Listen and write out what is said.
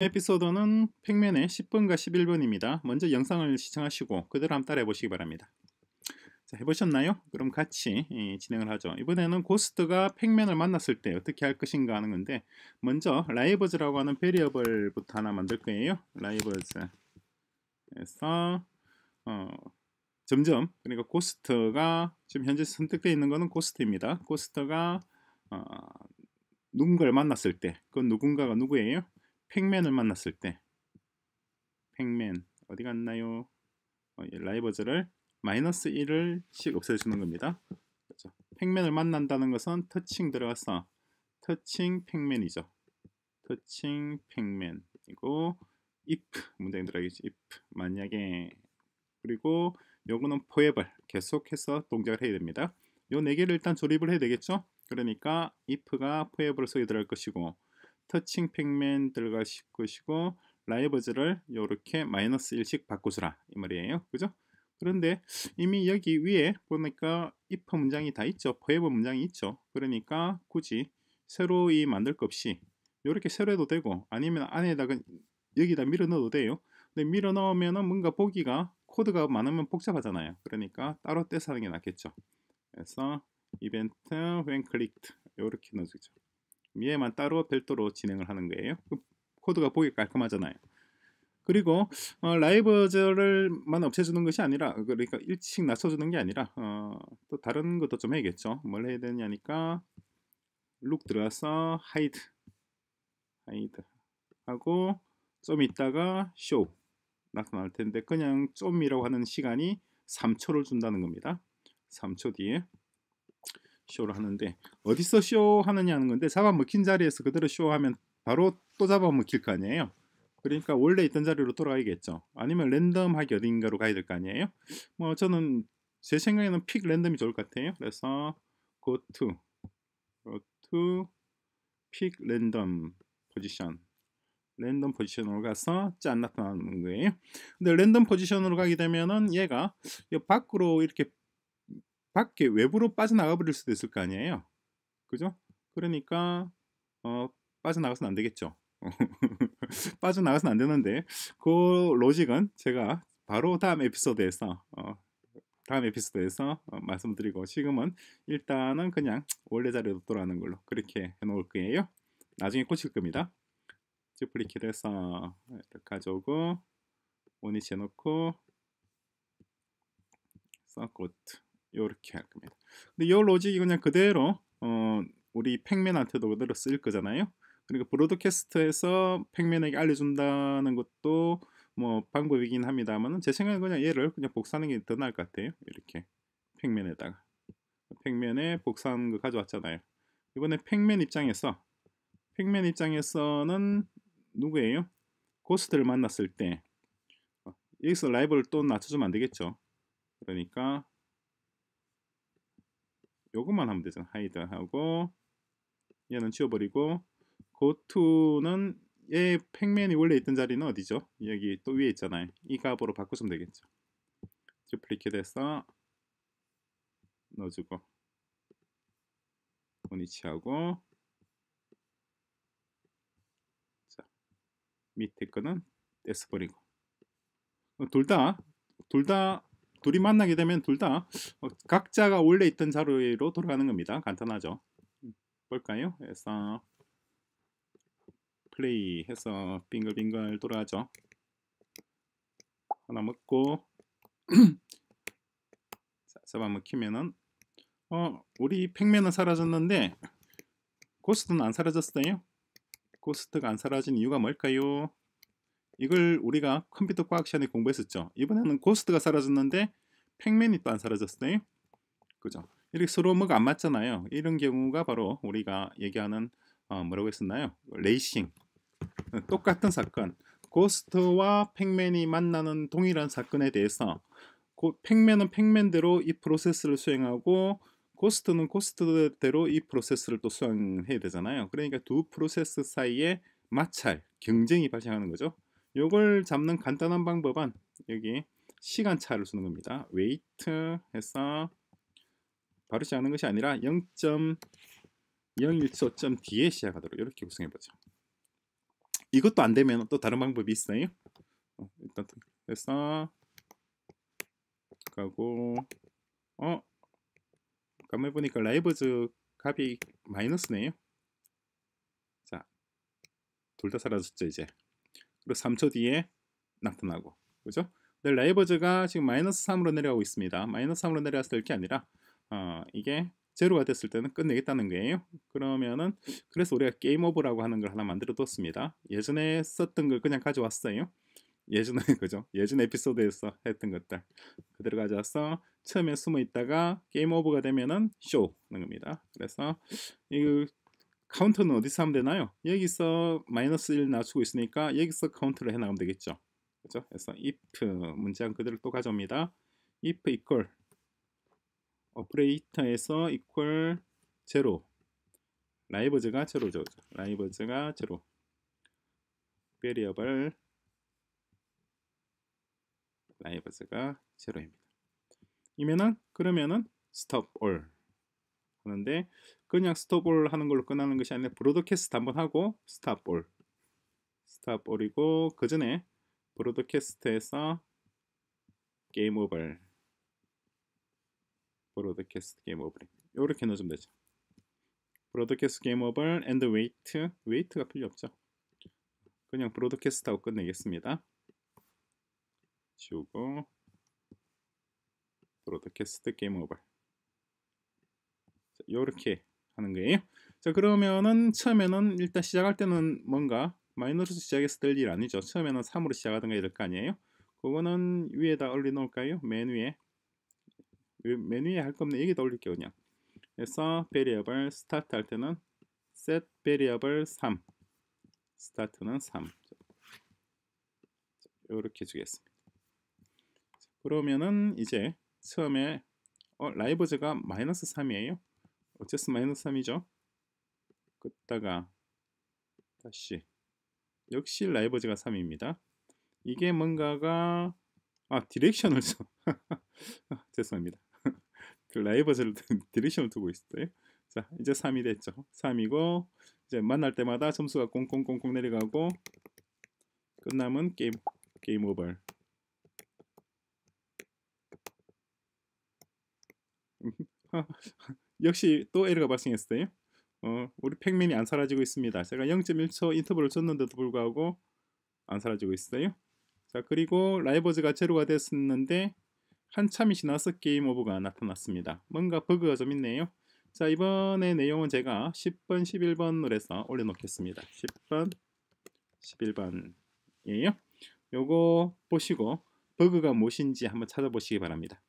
에피소드는 팩맨의 10번과 11번입니다. 먼저 영상을 시청하시고 그대로 한번 따라해 보시기 바랍니다. 자, 해보셨나요? 그럼 같이 예, 진행을 하죠. 이번에는 고스트가 팩맨을 만났을 때 어떻게 할 것인가 하는 건데 먼저 라이버즈라고 하는 베리어블부터 하나 만들 거예요. 라이버즈에서 어, 점점 그러니까 고스트가 지금 현재 선택되어 있는 것은 고스트입니다. 고스트가 어, 누군가를 만났을 때그 누군가가 누구예요? 팩맨을 만났을 때 팩맨 어디 갔나요? 어, 예, 라이버즈를 마이너스 1을씩 없애주는 겁니다. 그렇죠? 팩맨을 만난다는 것은 터칭 들어가서 터칭 팩맨이죠. 터칭 팩맨이고 if 문장 들어가겠죠 if 만약에 그리고 요거는 forever 계속해서 동작을 해야 됩니다. 요 네 개를 일단 조립을 해야 되겠죠? 그러니까 if가 forever 속에 들어갈 것이고 터칭 팩맨 들어가실 것이고 라이버즈를 이렇게 마이너스 1씩 바꾸주라이 말이에요 그죠 그런데 이미 여기 위에 보니까 if 문장이 다 있죠 forever 문장이 있죠 그러니까 굳이 새로 이 만들 것 없이 이렇게 새로 해도 되고 아니면 안에다가 여기다 밀어 넣어도 돼요 근데 밀어 넣으면은 뭔가 보기가 코드가 많으면 복잡하잖아요 그러니까 따로 떼서 하는 게 낫겠죠 그래서 이벤트 when clicked 이렇게 넣어주죠 위에만 따로 별도로 진행을 하는 거예요. 그 코드가 보기 깔끔하잖아요. 그리고 어, 라이브즈를만 없애주는 것이 아니라 그러니까 일찍 낮춰주는 게 아니라 어, 또 다른 것도 좀 해야겠죠. 뭘 해야 되냐니까 룩들어와서 하이드 하이드 하고 좀 있다가 쇼 나타날 텐데 그냥 좀이라고 하는 시간이 3초를 준다는 겁니다. 3초 뒤에 쇼를 하는데 어디서 쇼 하느냐는 건데 잡아먹힌 자리에서 그대로 쇼하면 바로 또 잡아먹힐 거 아니에요. 그러니까 원래 있던 자리로 돌아가야겠죠. 아니면 랜덤하게 어딘가로 가야 될 거 아니에요. 뭐 저는 제 생각에는 픽 랜덤이 좋을 것 같아요. 그래서 go to go to 픽 랜덤 포지션 랜덤 포지션으로 가서 짠 나타나는 거예요. 근데 랜덤 포지션으로 가게 되면은 얘가 밖으로 이렇게 밖에 외부로 빠져나가 버릴 수도 있을 거 아니에요. 그죠? 그러니까 어, 빠져나가서는 안 되겠죠. 빠져나가서는 안 되는데 그 로직은 제가 바로 다음 에피소드에서 어, 다음 에피소드에서 어, 말씀드리고 지금은 일단은 그냥 원래 자리로 놓더라는 걸로 그렇게 해놓을 거예요. 나중에 고칠 겁니다. 듀플리킷 해서 이렇게 가져오고 오니치 해놓고 서코트 이렇게 할 겁니다. 근데 이 로직이 그냥 그대로 어, 우리 팩맨한테도 그대로 쓰일 거잖아요. 그리고 그러니까 브로드캐스트에서 팩맨에게 알려준다는 것도 뭐 방법이긴 합니다만 은제 생각엔 그냥 얘를 그냥 복사하는 게 더 나을 것 같아요. 이렇게 팩맨에다가 팩맨에 복사한 거 가져왔잖아요. 이번에 팩맨 입장에서 팩맨 입장에서는 누구예요? 고스트를 만났을 때 어, 여기서 라이벌을 또 낮춰주면 안 되겠죠. 그러니까 요것만 하면 되잖아. 하이드 하고 얘는 지워버리고 고투는 얘 팩맨이 원래 있던 자리는 어디죠? 여기 또 위에 있잖아요. 이 값으로 바꾸시면 되겠죠. 듀플리켓해서 케이 넣어주고 오니치하고 자 밑에 거는 떼서버리고둘 다 둘다 어, 둘이 만나게 되면 둘다 어, 각자가 원래 있던 자료로 돌아가는 겁니다. 간단하죠. 볼까요? 해서 플레이 해서 빙글빙글 돌아가죠. 하나 먹고 자, 잡아먹히면은 어 우리 팩맨은 사라졌는데 고스트는 안 사라졌어요. 고스트가 안 사라진 이유가 뭘까요? 이걸 우리가 컴퓨터 과학 시간에 공부했었죠. 이번에는 고스트가 사라졌는데 팩맨이 또 안 사라졌어요. 그죠? 이렇게 서로 뭐가 안 맞잖아요. 이런 경우가 바로 우리가 얘기하는 어, 뭐라고 했었나요? 레이싱. 똑같은 사건. 고스트와 팩맨이 만나는 동일한 사건에 대해서 고, 팩맨은 팩맨대로 이 프로세스를 수행하고 고스트는 고스트대로 이 프로세스를 또 수행해야 되잖아요. 그러니까 두 프로세스 사이에 마찰, 경쟁이 발생하는 거죠. 요걸 잡는 간단한 방법은 여기 시간차를 쓰는 겁니다. 웨이트 해서 바로 시작하는 것이 아니라 0 0 1초 뒤에 시작하도록 이렇게 구성해 보죠. 이것도 안 되면 또 다른 방법이 있어요. 어, 일단 해서 가고 어 가만 히 보니까 라이브즈 값이 마이너스네요. 자, 둘 다 사라졌죠 이제. 그리고 3초 뒤에 나타나고 그죠? 근데 라이버즈가 지금 마이너스 3으로 내려가고 있습니다. 마이너스 3으로 내려갔을 게 아니라 어, 이게 제로가 됐을 때는 끝내겠다는 거예요. 그러면은 그래서 우리가 게임 오브라고 하는 걸 하나 만들어 뒀습니다. 예전에 썼던 걸 그냥 가져왔어요. 예전에 그죠? 예전 에피소드에서 했던 것들 그대로 가져와서 처음에 숨어 있다가 게임 오브가 되면은 쇼 하는 겁니다. 그래서 이 카운터는 어디서 하면 되나요? 여기서 마이너스 1 낮추고 있으니까 여기서 카운트를 해나가면 되겠죠. 그렇죠? 그래서 if 문장 그대로 또 가져옵니다. if equal 오퍼레이터에서 equal 제로 라이브즈가 제로죠. 라이브즈가 제로 variable 라이브즈가 제로입니다. 이면은 그러면은 stop all 하는데 그냥 스톱볼 하는 걸로 끝나는 것이 아니라 브로드캐스트 한 번 하고 스탑볼 스탑볼이고 그 전에 브로드캐스트에서 게임 오버 브로드캐스트 게임 오버 이렇게 넣어주면 되죠 브로드캐스트 게임 오버 앤드 웨이트 웨이트가 필요 없죠 그냥 브로드캐스트 하고 끝내겠습니다 지우고 브로드캐스트 게임 오버 이렇게 하는 거예요. 자 그러면은 처음에는 일단 시작할 때는 뭔가 마이너스 시작해서 될일 아니죠. 처음에는 3으로 시작하던가 이럴 거 아니에요. 그거는 위에다 올려놓을까요? 맨 위에 맨 위에 할 겁니다. 여기다 올릴게요 그냥. 그래서 variable start 할 때는 set variable 3 start는 3 이렇게 주겠습니다. 그러면은 이제 처음에 어, 라이브즈가 마이너스 3이에요. 어쨌든 마이너스 3이죠? 끄다가 다시 역시 라이버즈가 3입니다. 이게 뭔가가 아 디렉션을 써 죄송합니다. 그 라이버즈를 디렉션을 두고 있어요. 자 이제 3이 됐죠. 3이고 이제 만날 때마다 점수가 꽁꽁꽁꽁 내려가고 끝나면 게임 게임 오버. 역시 또 에러가 발생했어요. 어, 우리 팩맨이 안 사라지고 있습니다. 제가 0.1초 인터벌을 줬는데도 불구하고 안 사라지고 있어요. 자 그리고 라이버즈가 제로가 됐었는데 한참이 지나서 게임 오브가 나타났습니다. 뭔가 버그가 좀 있네요. 자 이번에 내용은 제가 10번, 11번으로 해서 올려놓겠습니다. 10번, 11번이에요. 요거 보시고 버그가 무엇인지 한번 찾아보시기 바랍니다.